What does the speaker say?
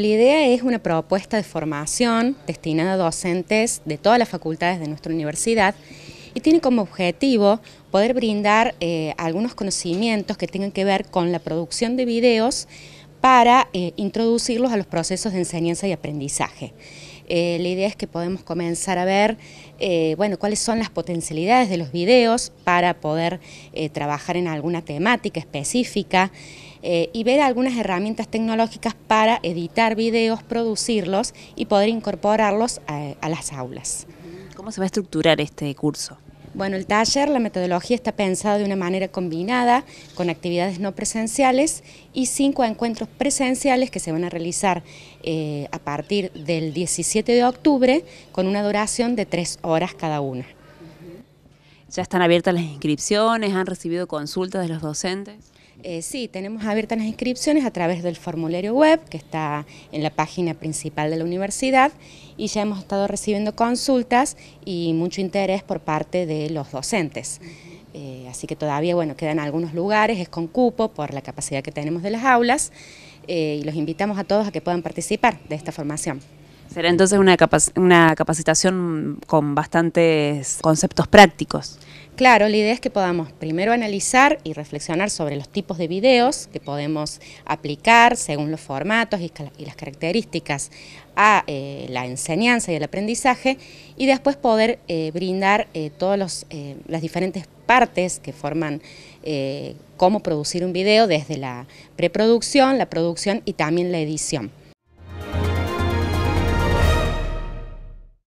La idea es una propuesta de formación destinada a docentes de todas las facultades de nuestra universidad y tiene como objetivo poder brindar eh, algunos conocimientos que tengan que ver con la producción de videos para eh, introducirlos a los procesos de enseñanza y aprendizaje. Eh, la idea es que podemos comenzar a ver eh, bueno, cuáles son las potencialidades de los videos para poder eh, trabajar en alguna temática específica y ver algunas herramientas tecnológicas para editar videos, producirlos y poder incorporarlos a las aulas. ¿Cómo se va a estructurar este curso? Bueno, el taller, la metodología está pensada de una manera combinada con actividades no presenciales y cinco encuentros presenciales que se van a realizar eh, a partir del 17 de octubre con una duración de tres horas cada una. ¿Ya están abiertas las inscripciones? ¿Han recibido consultas de los docentes? Eh, sí, tenemos abiertas las inscripciones a través del formulario web que está en la página principal de la universidad y ya hemos estado recibiendo consultas y mucho interés por parte de los docentes. Eh, así que todavía, bueno, quedan algunos lugares, es con cupo por la capacidad que tenemos de las aulas eh, y los invitamos a todos a que puedan participar de esta formación. Será entonces una, una capacitación con bastantes conceptos prácticos. Claro, la idea es que podamos primero analizar y reflexionar sobre los tipos de videos que podemos aplicar según los formatos y, las características a eh, la enseñanza y el aprendizaje y después poder eh, brindar eh, todos todas las diferentes partes que forman cómo producir un video desde la preproducción, la producción y también la edición.